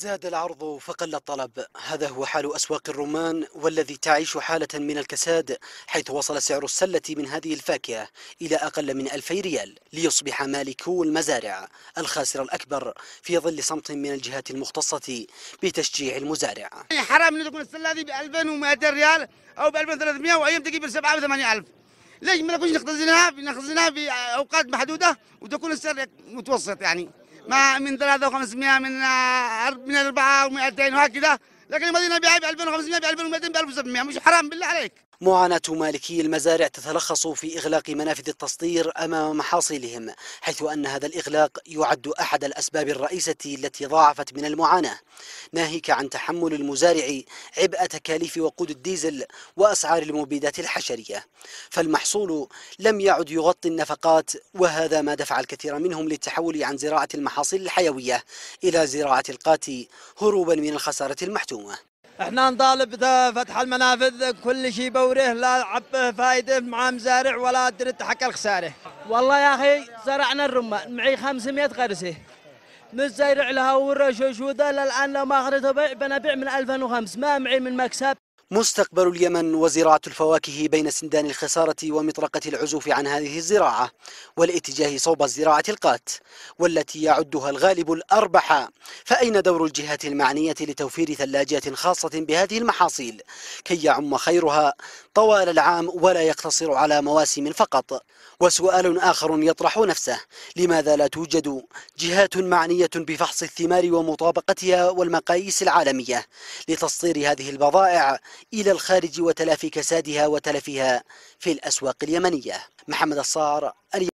زاد العرض فقل الطلب هذا هو حال أسواق الرمان والذي تعيش حالة من الكساد حيث وصل سعر السلة من هذه الفاكهة إلى أقل من ألفي ريال ليصبح مالكو المزارع الخاسر الأكبر في ظل صمت من الجهات المختصة بتشجيع المزارع حرام أن تكون السلة هذه بألفين 2200 ريال أو ب 2300 وأيام تجيب ب 7 و 8000 ليش ما نكونش نخزنها في أوقات محدودة وتكون السعر متوسط يعني مع من 3500 من آه، من 4 و200 وهكذا لكن المدينه بيعها ب 2500 ب 2200 ب 1700 مش حرام بالله عليك معاناة مالكي المزارع تتلخص في إغلاق منافذ التصدير أمام محاصيلهم حيث أن هذا الإغلاق يعد أحد الأسباب الرئيسة التي ضاعفت من المعاناة ناهيك عن تحمل المزارع عبء تكاليف وقود الديزل وأسعار المبيدات الحشرية فالمحصول لم يعد يغطي النفقات وهذا ما دفع الكثير منهم للتحول عن زراعة المحاصيل الحيوية إلى زراعة القات هروبا من الخسارة المحتومة احنا نطالب فتح المنافذ كل شيء بوره لا عبه فايده مع مزارع ولا درت حق الخساره والله يا اخي زرعنا الرمان معي 500 قرصه مزارع لها ورش وشوده للان لو ما اخذته بنبيع من 2005 ما معي من مكسب مستقبل اليمن وزراعة الفواكه بين سندان الخسارة ومطرقة العزوف عن هذه الزراعة والاتجاه صوب الزراعة القات والتي يعدها الغالب الأربح فأين دور الجهات المعنية لتوفير ثلاجات خاصة بهذه المحاصيل كي يعم خيرها طوال العام ولا يقتصر على مواسم فقط وسؤال آخر يطرح نفسه لماذا لا توجد جهات معنية بفحص الثمار ومطابقتها والمقاييس العالمية لتصدير هذه البضائع إلى الخارج وتلافي كسادها وتلفها في الأسواق اليمنية محمد الصار